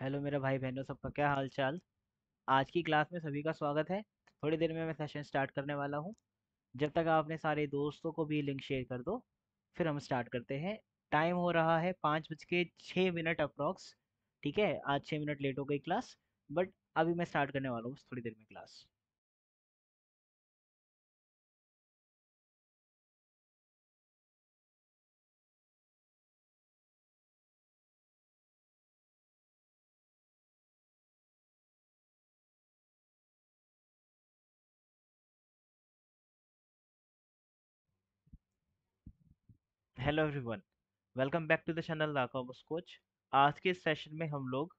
hello मेरा भाई बहनों सबका क्या हाल चाल आज की क्लास में सभी का स्वागत है थोड़ी देर में मैं सेशन स्टार्ट करने वाला हूँ जब तक आपने सारे दोस्तों को भी लिंक शेयर कर दो फिर हम स्टार्ट करते हैं टाइम हो रहा है पाँच बज के छः मिनट अप्रॉक्स ठीक है आज छः मिनट लेट हो गई क्लास बट अभी मैं स्टार्ट करने वाला हूँ थोड़ी देर में class hello everyone welcome back to the channel लाकाबस कोच आज के सेशन में हम लोग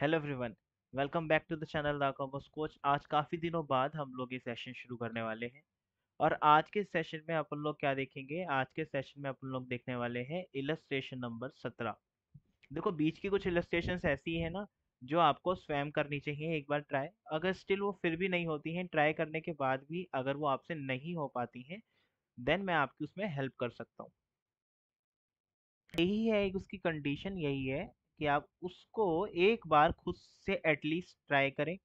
hello everyone welcome back to the channel the commerce coach आज काफ़ी दिनों बाद हम लोग ये सेशन शुरू करने वाले हैं और आज के सेशन में अपन लोग क्या देखेंगे आज के सेशन में अपन लोग देखने वाले हैं इलस्ट्रेशन नंबर सत्रह देखो बीच की कुछ इलस्ट्रेशन ऐसी है ना जो आपको स्वयं करनी चाहिए एक बार ट्राई अगर स्टिल वो फिर भी नहीं होती हैं ट्राई करने के बाद भी अगर वो आपसे नहीं हो पाती हैं देन मैं आपकी उसमें हेल्प कर सकता हूँ यही है एक उसकी कंडीशन यही है कि आप उसको एक बार खुद से एटलीस्ट ट्राई करें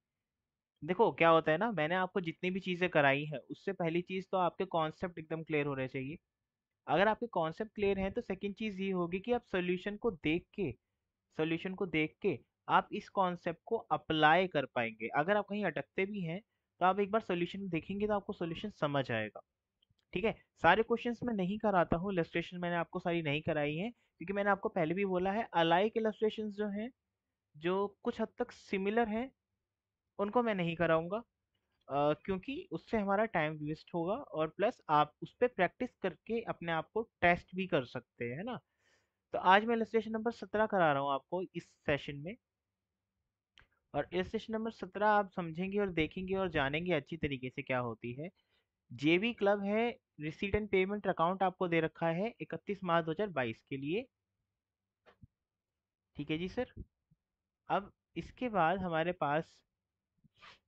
देखो क्या होता है ना मैंने आपको जितनी भी चीज़ें कराई हैं उससे पहली चीज़ तो आपके कॉन्सेप्ट एकदम क्लियर होने चाहिए अगर आपके कॉन्सेप्ट क्लियर हैं तो सेकेंड चीज़ ये होगी कि आप सोल्यूशन को देख के सोल्यूशन को देख के आप इस कॉन्सेप्ट को अप्लाई कर पाएंगे अगर आप कहीं अटकते भी हैं तो आप एक बार सोल्यूशन देखेंगे तो आपको सोल्यूशन समझ आएगा ठीक है सारे क्वेश्चन में नहीं कराता हूँ इलेस्ट्रेशन मैंने आपको सारी नहीं कराई है क्योंकि मैंने आपको पहले भी बोला है अलाइक इलेस्ट्रेशन जो है जो कुछ हद तक सिमिलर हैं उनको मैं नहीं कराऊंगा क्योंकि उससे हमारा टाइम वेस्ट होगा और प्लस आप उस पर प्रैक्टिस करके अपने आप को टेस्ट भी कर सकते हैं ना तो आज मैं इलेस्ट्रेशन नंबर सत्रह करा रहा हूँ आपको इस सेशन में और इलेस्ट्रेशन नंबर सत्रह आप समझेंगे और देखेंगे और जानेंगे अच्छी तरीके से क्या होती है जेवी क्लब है रिसीट एंड पेमेंट अकाउंट आपको दे रखा है 31 मार्च 2022 के लिए ठीक है जी सर अब इसके बाद हमारे पास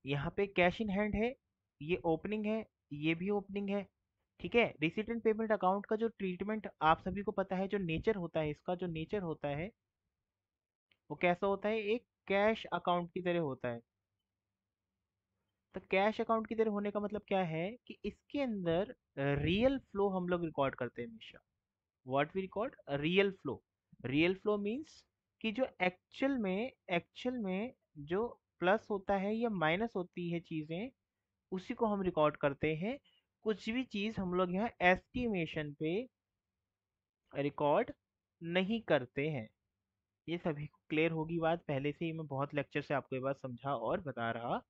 यहाँ पे कैश इन हैंड है ये ओपनिंग है ये भी ओपनिंग है ठीक है रिसीट एंड पेमेंट अकाउंट का जो ट्रीटमेंट आप सभी को पता है जो नेचर होता है इसका जो नेचर होता है वो कैसा होता है एक कैश अकाउंट की तरह होता है तो कैश अकाउंट की तरह होने का मतलब क्या है कि इसके अंदर रियल फ्लो हम लोग रिकॉर्ड करते हैं हमेशा what we record real flow real flow means कि जो एक्चुअल में एक्चुअल में जो प्लस होता है या माइनस होती है चीज़ें उसी को हम रिकॉर्ड करते हैं कुछ भी चीज़ हम लोग यहाँ एस्टिमेशन पे रिकॉर्ड नहीं करते हैं ये सभी को क्लियर होगी बात पहले से ही मैं बहुत लेक्चर से आपको ये बात समझा और बता रहा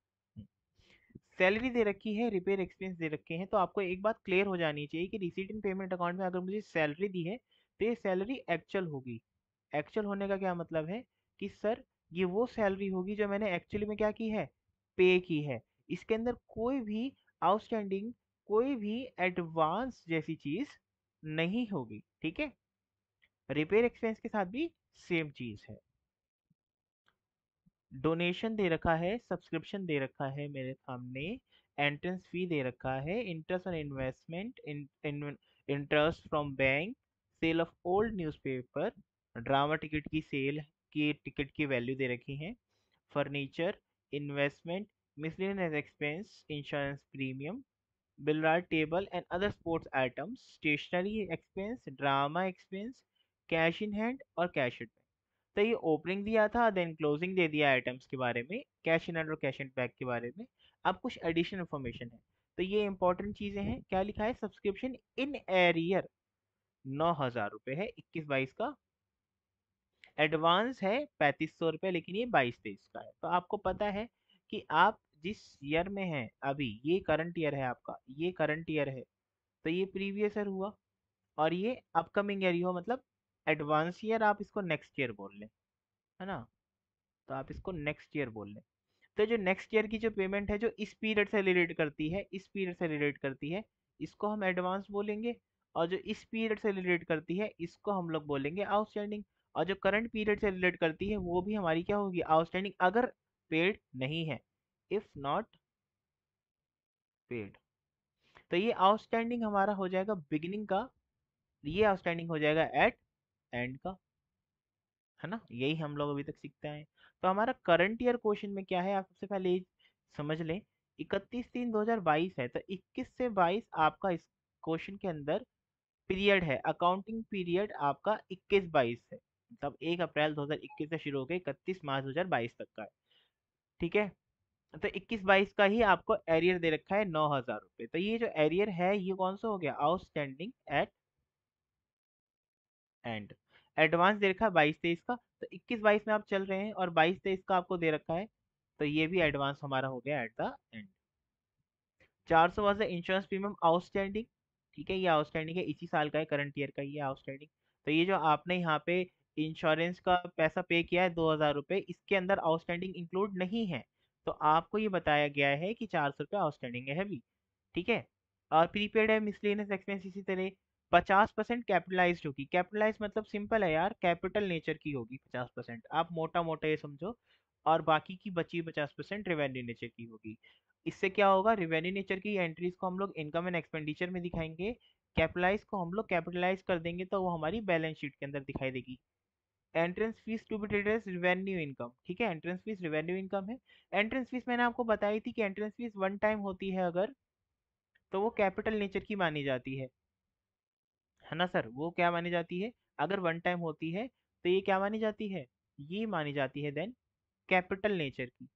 सैलरी दे रखी है रिपेयर एक्सपेंस दे रखे हैं तो आपको एक बात क्लियर हो जानी चाहिए कि रिसीट इन पेमेंट अकाउंट में अगर मुझे सैलरी दी है तो ये सैलरी एक्चुअल होगी एक्चुअल होने का क्या मतलब है कि सर ये वो सैलरी होगी जो मैंने एक्चुअली में क्या की है पे की है इसके अंदर कोई भी आउटस्टैंडिंग कोई भी एडवांस जैसी चीज़ नहीं होगी ठीक है रिपेयर एक्सपेंस के साथ भी सेम चीज़ है डोनेशन दे रखा है सब्सक्रिप्शन दे रखा है मेरे सामने एंट्रेंस फी दे रखा है interest on investment interest from bank sale of old newspaper drama ticket की सेल की टिकट की वैल्यू दे रखी है furniture investment miscellaneous expense insurance premium billiard table and other sports items stationery expense drama expense cash in hand और cash it तो ये opening दिया था देन क्लोजिंग दे दिया आइटम्स के बारे में कैश इन और कैश इन बैक के बारे में अब कुछ एडिशनल इन्फॉर्मेशन है तो ये इंपॉर्टेंट चीज़ें हैं क्या लिखा है सब्सक्रिप्शन इन एरियर नौ हज़ार रुपए है इक्कीस बाईस का एडवांस है पैंतीस सौ रुपए लेकिन ये बाईस तेईस का है तो आपको पता है कि आप जिस ईयर में हैं अभी ये करंट ईयर है आपका ये करंट ईयर है तो ये प्रीवियस ईयर हुआ और ये अपकमिंग ईयर हुआ मतलब एडवांस ईयर आप इसको नेक्स्ट ईयर बोल लें है ना तो आप इसको नेक्स्ट ईयर बोल लें तो जो नेक्स्ट ईयर की जो पेमेंट है जो इस पीरियड से रिलेट करती है इस पीरियड से रिलेट करती है इसको हम एडवांस बोलेंगे और जो इस पीरियड से रिलेट करती है इसको हम लोग बोलेंगे आउटस्टैंडिंग और जो करंट पीरियड से रिलेट करती है वो भी हमारी क्या होगी आउटस्टैंडिंग अगर पेड नहीं है इफ नॉट पेड तो ये आउटस्टैंडिंग हमारा हो जाएगा बिगिनिंग का ये आउटस्टैंडिंग हो जाएगा एट एंड का है ना यही हम लोग अभी तक सीखते हैं तो हमारा करंट ईयर क्वेश्चन में क्या है आप सबसे पहले समझ लें इकतीस तीन बाईस है तो 21 से 22 आपका इस क्वेश्चन के अंदर पीरियड है अकाउंटिंग पीरियड आपका 21 बाईस है तब एक अप्रैल 2021 से शुरू होकर इकतीस मार्च 2022 तक का है ठीक है तो 21 बाईस का ही आपको एरियर दे रखा है नौ हजार रुपये तो ये जो एरियर है ये कौन सा हो गया आउटस्टैंडिंग एट एंड एडवांस दे रखा है बाईस तेईस का तो इक्कीस बाईस में आप चल रहे हैं और बाईस तेईस का आपको दे रखा है तो ये भी एडवांस हमारा हो गया एट द एंड चार सौ was the insurance premium outstanding ठीक है ये आउटस्टैंडिंग है इसी साल का है करंट ईयर का ये आउटस्टैंडिंग तो ये जो आपने यहाँ पे इंश्योरेंस का पैसा पे किया है दो हज़ार रुपये इसके अंदर आउटस्टैंडिंग इंक्लूड नहीं है तो आपको ये बताया गया है कि चार सौ रुपये आउटस्टैंडिंग है अभी ठीक है और प्रीपेड है मिसलिनियस एक्सपेंस इसी तरह पचास परसेंट कैपिटलाइज होगी कैपिटलाइज मतलब सिंपल है यार कैपिटल नेचर की होगी पचास परसेंट आप मोटा मोटा ये समझो और बाकी की बची पचास परसेंट रेवेन्यू नेचर की होगी इससे क्या होगा रेवेन्यू नेचर की एंट्रीज को हम लोग इनकम एंड एक्सपेंडिचर में दिखाएंगे कैपिटलाइज को हम लोग कैपिटलाइज कर देंगे तो वो हमारी बैलेंस शीट के अंदर दिखाई देगी entrance fees to be traders revenue income ठीक है एंट्रेंस फीस रिवेन्यू इनकम है एंट्रेंस फीस मैंने आपको बताई थी कि एंट्रेंस फीस वन टाइम होती है अगर तो वो कैपिटल नेचर की मानी जाती है है ना सर वो क्या मानी जाती है अगर वन टाइम होती है तो ये क्या मानी जाती है ये मानी जाती है देन कैपिटल नेचर की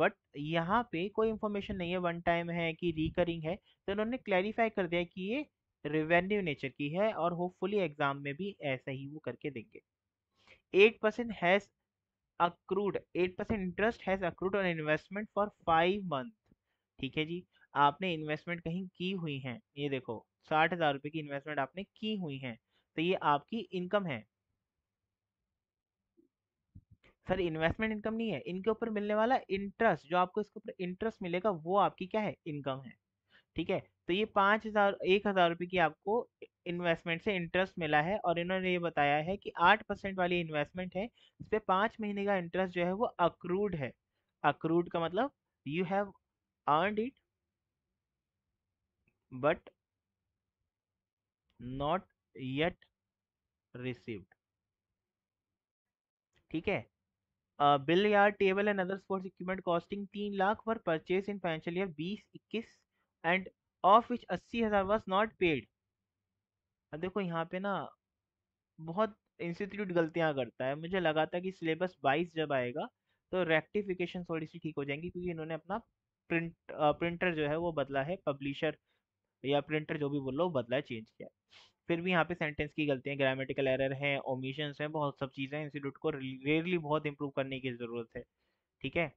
बट यहाँ पे कोई इंफॉर्मेशन नहीं है वन टाइम है कि रिकरिंग है तो उन्होंने क्लैरिफाई कर दिया कि ये रेवेन्यू नेचर की है और होपफुली एग्जाम में भी ऐसा ही वो करके देंगे eight percent has accrued eight percent interest has accrued on investment for five month ठीक है जी आपने इन्वेस्टमेंट कहीं की हुई है ये देखो साठ हजार रुपए की इन्वेस्टमेंट आपने की हुई है तो ये आपकी इनकम है सर इन्वेस्टमेंट इनकम नहीं है इनके ऊपर मिलने वाला इंटरेस्ट जो आपको इसके ऊपर इंटरेस्ट मिलेगा वो आपकी क्या है इनकम है ठीक है तो ये पांच हजार एक हजार रुपए की आपको इन्वेस्टमेंट से इंटरेस्ट मिला है और इन्होंने ये बताया है कि आठ परसेंट वाली इन्वेस्टमेंट है इस पर पांच महीने का इंटरेस्ट जो है वो अक्रूड है अक्रूड का मतलब you have earned it but not yet received ठीक है बिल यार table and other sports equipment costing तीन lakh for purchase in financial year बीस इक्कीस एंड ऑफ विच अस्सी हज़ार वॉज नॉट पेड अब देखो यहाँ पे ना बहुत इंस्टीट्यूट गलतियाँ करता है मुझे लगा था कि सिलेबस बाईस जब आएगा तो रेक्टिफिकेशन थोड़ी सी ठीक हो जाएंगी क्योंकि इन्होंने अपना प्रिंट प्रिंटर जो है वो बदला है पब्लिशर या प्रिंटर जो भी बोल लो बदला है चेंज किया फिर भी यहाँ पे सेंटेंस की गलतियाँ ग्रामेटिकल एरर हैं ओमिशन हैं बहुत सब चीज़ें इंस्टीट्यूट को रेयरली बहुत इंप्रूव करने की ज़रूरत है ठीक है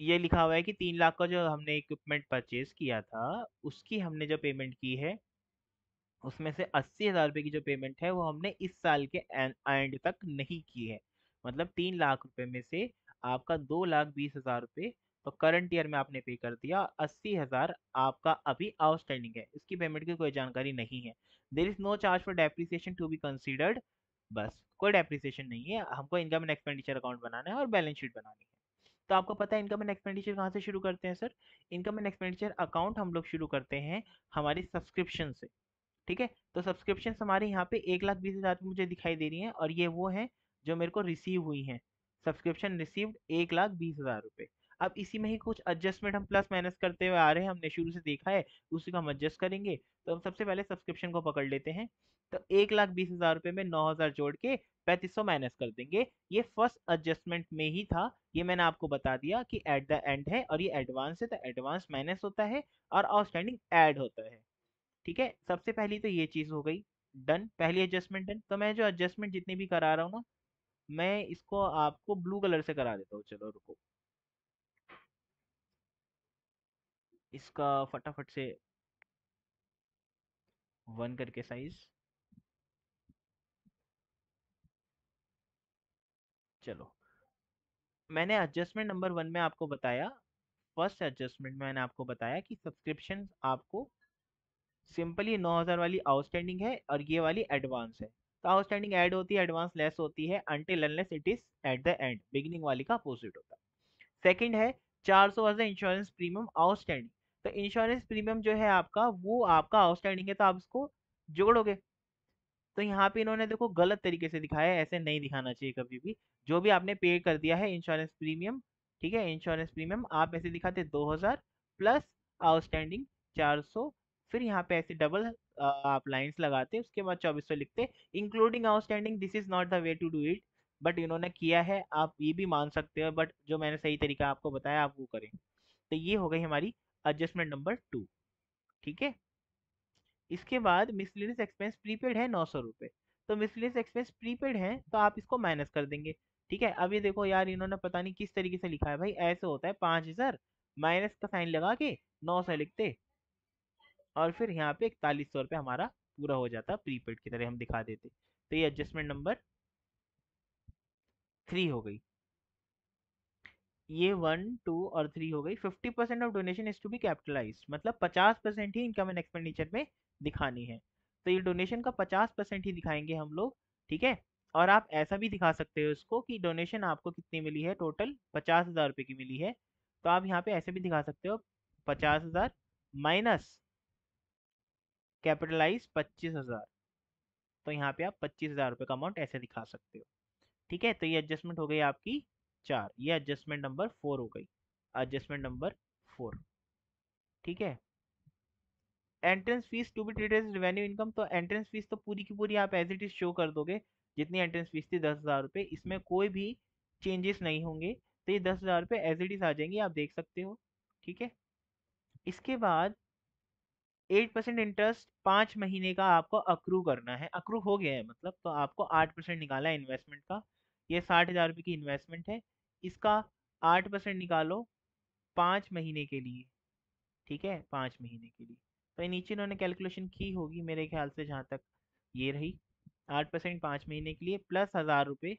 ये लिखा हुआ है कि तीन लाख का जो हमने इक्विपमेंट परचेज किया था उसकी हमने जो पेमेंट की है उसमें से अस्सी हज़ार रुपये की जो पेमेंट है वो हमने इस साल के एंड तक नहीं की है मतलब तीन लाख रुपए में से आपका दो लाख बीस हज़ार रुपये तो करंट ईयर में आपने पे कर दिया अस्सी हज़ार आपका अभी आउटस्टैंडिंग है इसकी पेमेंट की कोई जानकारी नहीं है there is no charge for depreciation to be considered बस कोई डेप्रिसिएशन नहीं है हमको इनकम एंड एक्सपेंडिचर अकाउंट बनाना है और बैलेंस शीट बनानी है तो आपको पता है इनकम एंड एक्सपेंडिचर कहाँ से शुरू करते हैं sir income and expenditure account हम लोग शुरू करते हैं हमारी सब्सक्रिप्शन से ठीक है तो सब्सक्रिप्शन हमारे यहाँ पे एक लाख बीस हज़ार मुझे दिखाई दे रही है और ये वो है जो मेरे को रिसीव हुई हैं सब्सक्रिप्शन रिसीव्ड एक लाख बीस हज़ार रुपये अब इसी में ही कुछ एडजस्टमेंट हम प्लस माइनस करते हुए आ रहे हैं हमने शुरू से देखा है उसी को हम एडजस्ट करेंगे तो हम सबसे पहले सब्सक्रिप्शन को पकड़ लेते हैं तो एक लाख बीस हज़ार रुपये में नौ हज़ार जोड़ के पैंतीस सौ माइनस कर देंगे ये फर्स्ट एडजस्टमेंट में ही था ये मैंने आपको बता दिया कि एट द एंड है और ये एडवांस है तो एडवांस माइनस होता है और आउटस्टैंडिंग एड होता है ठीक है सबसे पहली तो ये चीज़ हो गई डन पहली एडजस्टमेंट डन तो मैं जो एडजस्टमेंट जितनी भी करा रहा हूँ ना मैं इसको आपको ब्लू कलर से करा देता हूँ चलो रुको इसका फटाफट से वन करके साइज चलो मैंने एडजस्टमेंट नंबर वन में आपको बताया फर्स्ट एडजस्टमेंट में मैंने आपको बताया कि सब्सक्रिप्शन आपको सिंपली 9000 वाली आउटस्टैंडिंग है और ये वाली एडवांस है तो आउटस्टैंडिंग ऐड होती है एडवांस लेस होती है until unless it is at the end beginning वाली का अपोजिट होता है सेकंड है 400 सौ इंश्योरेंस प्रीमियम आउटस्टैंडिंग तो इंश्योरेंस प्रीमियम जो है आपका वो आपका आउटस्टैंडिंग है तो आप उसको जोड़ोगे तो यहाँ पे इन्होंने देखो गलत तरीके से दिखाया है ऐसे नहीं दिखाना चाहिए कभी भी जो भी आपने पे कर दिया है इंश्योरेंस प्रीमियम ठीक है इंश्योरेंस प्रीमियम आप ऐसे दिखाते दो हज़ार प्लस आउटस्टैंडिंग चार सौ फिर यहाँ पे ऐसे डबल आप लाइंस लगाते उसके बाद चौबीस सौ लिखते including outstanding this is not the way to do it but इन्होंने किया है आप ये भी मान सकते हो बट जो मैंने सही तरीका आपको बताया आप वो करें तो ये हो गई हमारी एडजस्टमेंट नंबर टू ठीक है इसके बाद मिसलिनियस एक्सपेंस प्रीपेड है नौ सौ रुपये तो मिसलिनियस एक्सपेंस प्रीपेड है तो आप इसको माइनस कर देंगे ठीक है अब ये देखो यार इन्होंने पता नहीं किस तरीके से लिखा है भाई ऐसे होता है पाँच हज़ार माइनस का साइन लगा के नौ सौ लिखते और फिर यहाँ पे इकतालीस सौ रुपये हमारा पूरा हो जाता प्रीपेड की तरह हम दिखा देते तो ये एडजस्टमेंट नंबर थ्री हो गई ये वन टू और थ्री हो गई fifty percent of donation is to be capitalize मतलब पचास परसेंट ही इनकम एंड एक्सपेंडिचर में दिखानी है तो ये डोनेशन का पचास परसेंट ही दिखाएंगे हम लोग ठीक है और आप ऐसा भी दिखा सकते हो इसको कि डोनेशन आपको कितनी मिली है टोटल पचास हज़ार रुपये की मिली है तो आप यहाँ पे ऐसे भी दिखा सकते हो पचास हज़ार माइनस कैपिटलाइज पच्चीस हज़ार तो यहाँ पे आप पच्चीस हज़ार रुपये का अमाउंट ऐसे दिखा सकते हो ठीक है तो ये एडजस्टमेंट हो गई आपकी चार ये एडजस्टमेंट नंबर फोर हो गई एडजस्टमेंट नंबर फोर ठीक है entrance fees to be treated revenue income तो एंट्रेंस फीस तो पूरी की पूरी आप एज इट इज शो कर दोगे जितनी एंट्रेंस फीस थी दस हज़ार रुपये इसमें कोई भी चेंजेस नहीं होंगे तो ये दस हज़ार रुपये एज इट इज आ जाएंगे आप देख सकते हो ठीक है इसके बाद एट परसेंट इंटरेस्ट पाँच महीने का आपको अक्रू करना है अक्रू हो गया है मतलब तो आपको आठ परसेंट निकाला है इन्वेस्टमेंट का ये साठ हज़ार रुपये की इन्वेस्टमेंट है इसका आठ परसेंट निकालो पाँच महीने के लिए ठीक है पाँच महीने के लिए तो नीचे इन्होंने कैलकुलेशन की होगी मेरे ख्याल से जहाँ तक ये रही आठ परसेंट पाँच महीने के लिए प्लस हज़ार रुपये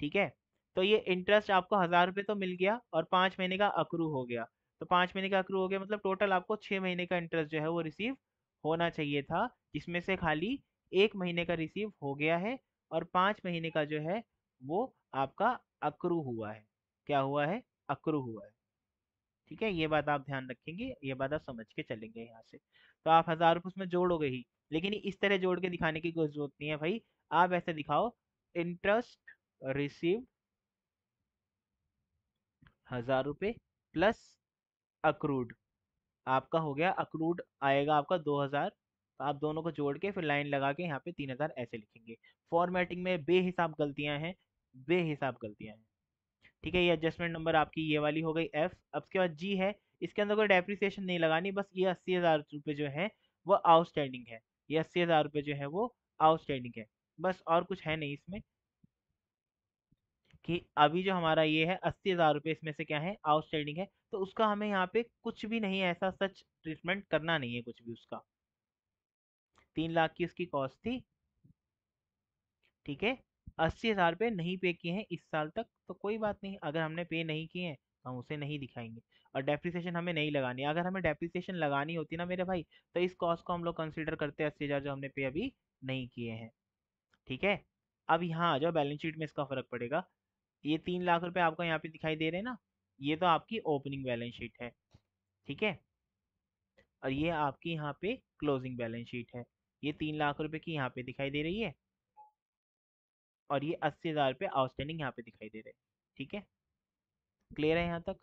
ठीक है तो ये इंटरेस्ट आपको हज़ार रुपये तो मिल गया और पाँच महीने का अक्रू हो गया तो पाँच महीने का अक्रू हो गया मतलब टोटल आपको छः महीने का इंटरेस्ट जो है वो रिसीव होना चाहिए था जिसमें से खाली एक महीने का रिसीव हो गया है और पाँच महीने का जो है वो आपका अक्रू हुआ है क्या हुआ है अक्रू हुआ है ठीक है ये बात आप ध्यान रखेंगे ये बात आप समझ के चलेंगे यहाँ से तो आप हजार रुपये उसमें जोड़ोगे ही लेकिन इस तरह जोड़ के दिखाने की कोई जरूरत नहीं है भाई आप ऐसे दिखाओ इंटरेस्ट रिसीव हजार रुपये प्लस अक्रूड आपका हो गया अक्रूड आएगा आपका दो हजार तो आप दोनों को जोड़ के फिर लाइन लगा के यहाँ पे तीन हजार ऐसे लिखेंगे फॉर्मेटिंग में बेहिसाब गलतियां हैं बेहिसाब गलतियाँ हैं ठीक है ये एडजस्टमेंट नंबर आपकी ये वाली हो गई एफ अब उसके बाद जी है इसके अंदर कोई डेप्रिसिएशन नहीं लगानी बस ये अस्सी हज़ार रुपये जो है वो आउटस्टैंडिंग है ये अस्सी हज़ार रुपये जो है वो आउटस्टैंडिंग है बस और कुछ है नहीं इसमें कि अभी जो हमारा ये है अस्सी हज़ार रुपये इसमें से क्या है आउटस्टैंडिंग है तो उसका हमें यहाँ पे कुछ भी नहीं ऐसा सच ट्रीटमेंट करना नहीं है कुछ भी उसका तीन लाख की उसकी कॉस्ट थी ठीक है अस्सी हज़ार रुपये नहीं पे किए हैं इस साल तक तो कोई बात नहीं अगर हमने पे नहीं किए हैं तो हम उसे नहीं दिखाएंगे और डेप्रिसिएशन हमें नहीं लगानी अगर हमें डेप्रिसिएशन लगानी होती ना मेरे भाई तो इस कॉस्ट को हम लोग कंसिडर करते हैं अस्सी हज़ार जो हमने पे अभी नहीं किए हैं ठीक है अब यहाँ आ जाओ बैलेंस शीट में इसका फ़र्क पड़ेगा ये तीन लाख रुपये आपको यहाँ पे दिखाई दे रहे हैं ना ये तो आपकी ओपनिंग बैलेंस शीट है ठीक है और ये आपकी यहाँ पे क्लोजिंग बैलेंस शीट है ये तीन लाख रुपए की यहाँ पे दिखाई दे रही है और ये अस्सी हज़ार रुपये आउटस्टैंडिंग यहाँ पे दिखाई दे रहे ठीक है क्लियर है यहाँ तक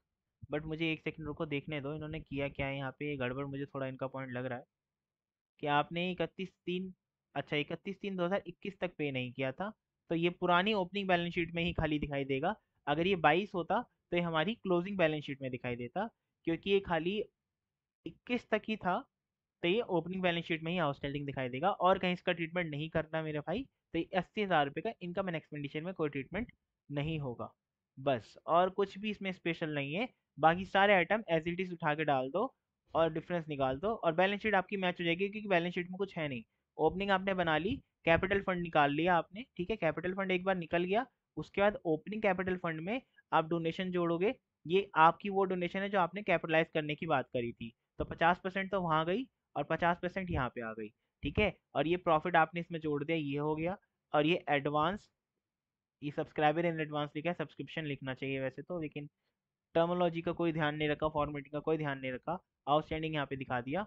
बट मुझे एक सेकंड रुको देखने दो इन्होंने किया क्या है यहाँ पे गड़बड़ मुझे थोड़ा इनका पॉइंट लग रहा है कि आपने इकतीस तीन अच्छा इकतीस तीन दो हज़ार इक्कीस तक पे नहीं किया था तो ये पुरानी ओपनिंग बैलेंस शीट में ही खाली दिखाई देगा अगर ये बाईस होता तो ये हमारी क्लोजिंग बैलेंस शीट में दिखाई देता क्योंकि ये खाली इक्कीस तक ही था तो ये ओपनिंग बैलेंस शीट में ही आउटस्टैंडिंग दिखाई देगा और कहीं इसका ट्रीटमेंट नहीं करना मेरे भाई तो ये अस्सी हज़ार रुपये का इनकम एंड एक्सपेंडिचर में कोई ट्रीटमेंट नहीं होगा बस और कुछ भी इसमें स्पेशल नहीं है बाकी सारे आइटम एज इट इज़ उठा के डाल दो और डिफरेंस निकाल दो और बैलेंस शीट आपकी मैच हो जाएगी क्योंकि बैलेंस शीट में कुछ है नहीं ओपनिंग आपने बना ली कैपिटल फंड निकाल लिया आपने ठीक है कैपिटल फंड एक बार निकल गया उसके बाद ओपनिंग कैपिटल फंड में आप डोनेशन जोड़ोगे ये आपकी वो डोनेशन है जो आपने कैपिटलाइज करने की बात करी थी तो पचास परसेंट तो वहाँ गई और पचास परसेंट यहाँ पे आ गई ठीक है और ये प्रॉफिट आपने इसमें जोड़ दिया ये हो गया और ये एडवांस ये सब्सक्राइबर इन एडवांस लिखा है सब्सक्रिप्शन लिखना चाहिए वैसे तो लेकिन टर्मोलॉजी का कोई ध्यान नहीं रखा फॉर्मेटिंग का कोई ध्यान नहीं रखा आउटस्टैंडिंग यहाँ पे दिखा दिया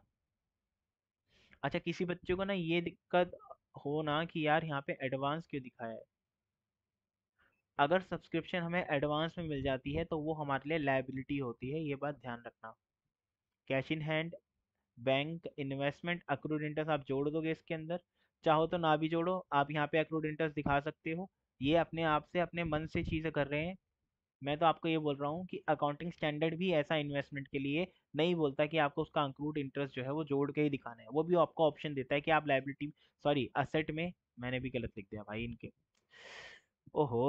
अच्छा किसी बच्चे को ना ये दिक्कत हो ना कि यार यहाँ पे एडवांस क्यों दिखाया है अगर सब्सक्रिप्शन हमें एडवांस में मिल जाती है तो वो हमारे लिए लाइबिलिटी होती है ये बात ध्यान रखना cash in hand bank investment accrued interest आप जोड़ दोगे इसके अंदर चाहो तो ना भी जोड़ो आप यहाँ पे अक्रूड इंटरेस्ट दिखा सकते हो ये अपने आप से अपने मन से चीज़ें कर रहे हैं मैं तो आपको ये बोल रहा हूँ कि अकाउंटिंग स्टैंडर्ड भी ऐसा इन्वेस्टमेंट के लिए नहीं बोलता कि आपको उसका अंक्रूड इंटरेस्ट जो है वो जोड़ के ही दिखाना है वो भी आपको ऑप्शन देता है कि आप लाइबिलिटी सॉरी असेट में मैंने भी गलत लिख दिया भाई इनके ओहो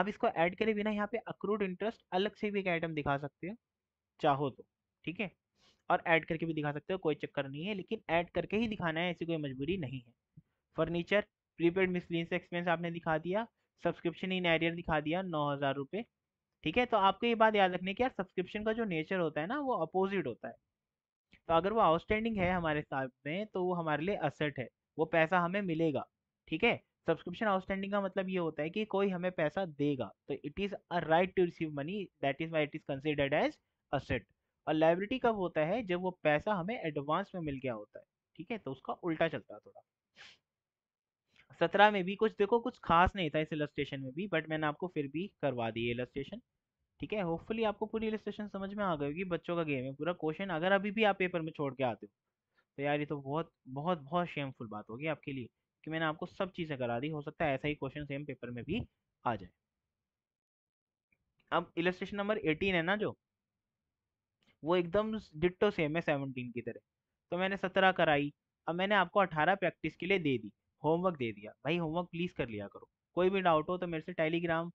आप इसको ऐड करे बिना यहाँ पे अक्रूड इंटरेस्ट अलग से भी एक आइटम दिखा सकते हो चाहो तो ठीक है और ऐड करके भी दिखा सकते हो कोई चक्कर नहीं है लेकिन ऐड करके ही दिखाना है ऐसी कोई मजबूरी नहीं है फर्नीचर प्रीपेड मिसलिनियस एक्सपेंस आपने दिखा दिया सब्सक्रिप्शन इन एरियर दिखा दिया नौ हज़ार रुपये ठीक है तो आपको ये बात याद रखने की यार सब्सक्रिप्शन का जो नेचर होता है ना वो अपोजिट होता है तो अगर वो आउटस्टैंडिंग है हमारे साथ में तो वो हमारे लिए असेट है वो पैसा हमें मिलेगा ठीक है सब्सक्रिप्शन आउटस्टैंडिंग का मतलब ये होता है कि कोई हमें पैसा देगा तो it is a right to receive money that is why it is considered as asset और लाइबिलिटी कब होता है जब वो पैसा हमें एडवांस में मिल गया होता है ठीक है तो उसका उल्टा चलता है थोड़ा सत्रह में भी कुछ देखो कुछ खास नहीं था इस इलस्ट्रेशन में भी बट मैंने आपको फिर भी करवा दी इलस्ट्रेशन ठीक है होपफुली आपको पूरी इलस्ट्रेशन समझ में आ गई होगी बच्चों का गेम है पूरा क्वेश्चन अगर अभी भी आप पेपर में छोड़ के आते हो तो यार ये तो बहुत बहुत बहुत शेमफुल बात होगी आपके लिए कि मैंने आपको सब चीज़ें करा दी हो सकता है ऐसा ही क्वेश्चन सेम पेपर में भी आ जाए अब इलस्ट्रेशन नंबर एटीन है ना जो वो एकदम डिट्टो सेम है सेवनटीन की तरह तो मैंने सत्रह कराई अब मैंने आपको अठारह प्रैक्टिस के लिए दे दी होमवर्क दे दिया भाई होमवर्क प्लीज़ कर लिया करो कोई भी डाउट हो तो मेरे से टेलीग्राम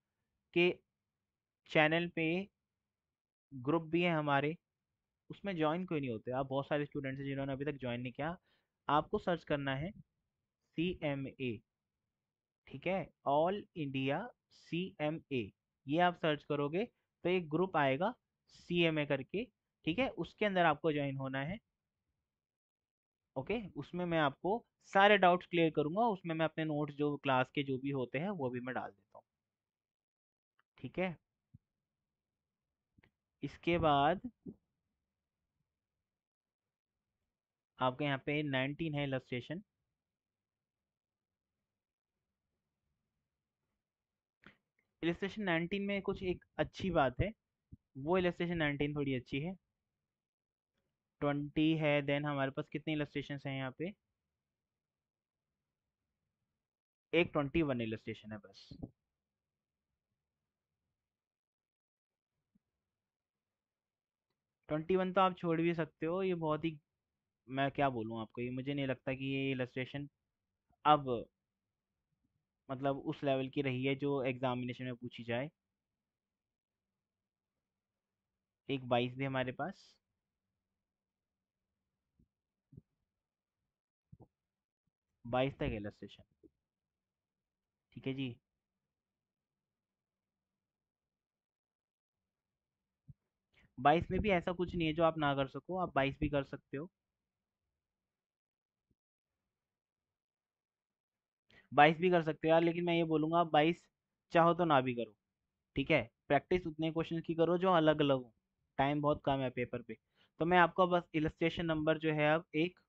के चैनल पे ग्रुप भी है हमारे उसमें ज्वाइन कोई नहीं होते आप बहुत सारे स्टूडेंट्स हैं जिन्होंने अभी तक ज्वाइन नहीं किया आपको सर्च करना है सी एम ए ठीक है all India C M A ये आप सर्च करोगे तो एक ग्रुप आएगा सी एम ए करके ठीक है उसके अंदर आपको ज्वाइन होना है ओके उसमें मैं आपको सारे डाउट्स क्लियर करूंगा उसमें मैं अपने नोट्स जो क्लास के जो भी होते हैं वो भी मैं डाल देता हूँ ठीक है इसके बाद आपके यहाँ पे 19 है इलस्ट्रेशन इलस्ट्रेशन 19 में कुछ एक अच्छी बात है वो इलेस्टेशन 19 थोड़ी अच्छी है ट्वेंटी है देन हमारे पास कितने इलस्ट्रेशन हैं यहाँ पे एक ट्वेंटी वन इलस्ट्रेशन है बस ट्वेंटी वन तो आप छोड़ भी सकते हो ये बहुत ही मैं क्या बोलूँ आपको ये मुझे नहीं लगता कि ये इलस्ट्रेशन अब मतलब उस लेवल की रही है जो एग्जामिनेशन में पूछी जाए एक बाईस भी हमारे पास बाईस तक एलस्ट्रेशन ठीक है जी बाईस में भी ऐसा कुछ नहीं है जो आप ना कर सको आप बाईस भी कर सकते हो बाईस भी कर सकते हो यार लेकिन मैं ये बोलूंगा आप बाईस चाहो तो ना भी करो ठीक है प्रैक्टिस उतने क्वेश्चन की करो जो अलग अलग हो टाइम बहुत कम है पेपर पे तो मैं आपको बस इलस्ट्रेशन नंबर जो है अब एक